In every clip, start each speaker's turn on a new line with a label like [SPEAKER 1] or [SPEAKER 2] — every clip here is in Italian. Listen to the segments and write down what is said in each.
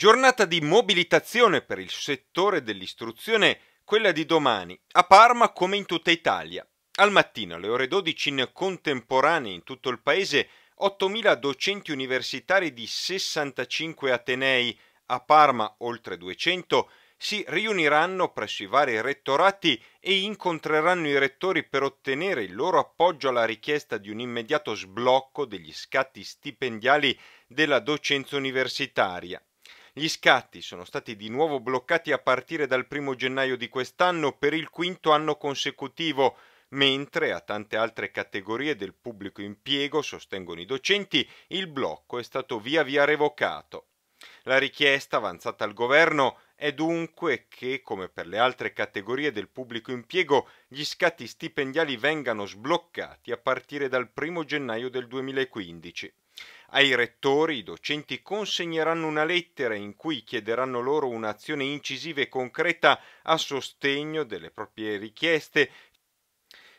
[SPEAKER 1] Giornata di mobilitazione per il settore dell'istruzione, quella di domani, a Parma come in tutta Italia. Al mattino alle ore 12 in contemporanea in tutto il paese 8.000 docenti universitari di 65 Atenei, a Parma oltre 200, si riuniranno presso i vari rettorati e incontreranno i rettori per ottenere il loro appoggio alla richiesta di un immediato sblocco degli scatti stipendiali della docenza universitaria gli scatti sono stati di nuovo bloccati a partire dal 1 gennaio di quest'anno per il quinto anno consecutivo, mentre a tante altre categorie del pubblico impiego, sostengono i docenti, il blocco è stato via via revocato. La richiesta avanzata al governo è dunque che, come per le altre categorie del pubblico impiego, gli scatti stipendiali vengano sbloccati a partire dal 1 gennaio del 2015. Ai rettori i docenti consegneranno una lettera in cui chiederanno loro un'azione incisiva e concreta a sostegno delle proprie richieste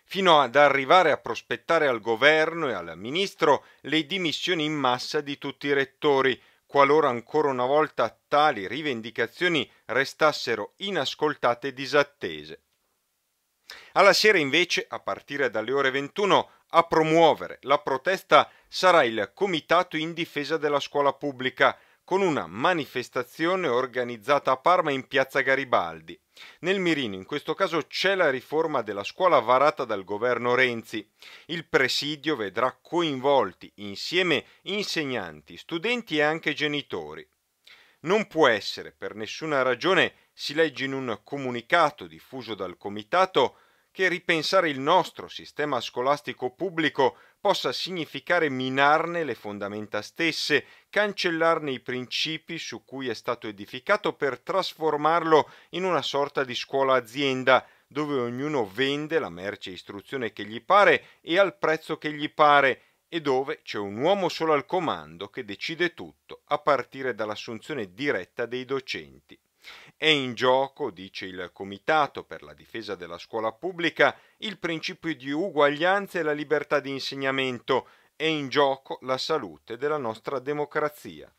[SPEAKER 1] fino ad arrivare a prospettare al governo e al ministro le dimissioni in massa di tutti i rettori, qualora ancora una volta tali rivendicazioni restassero inascoltate e disattese. Alla sera invece, a partire dalle ore 21, a promuovere la protesta sarà il Comitato in difesa della scuola pubblica, con una manifestazione organizzata a Parma in piazza Garibaldi. Nel mirino in questo caso c'è la riforma della scuola varata dal governo Renzi. Il presidio vedrà coinvolti insieme insegnanti, studenti e anche genitori. Non può essere per nessuna ragione, si legge in un comunicato diffuso dal comitato, che ripensare il nostro sistema scolastico pubblico possa significare minarne le fondamenta stesse, cancellarne i principi su cui è stato edificato per trasformarlo in una sorta di scuola azienda, dove ognuno vende la merce istruzione che gli pare e al prezzo che gli pare, e dove c'è un uomo solo al comando che decide tutto a partire dall'assunzione diretta dei docenti. È in gioco, dice il Comitato per la difesa della scuola pubblica, il principio di uguaglianza e la libertà di insegnamento, è in gioco la salute della nostra democrazia.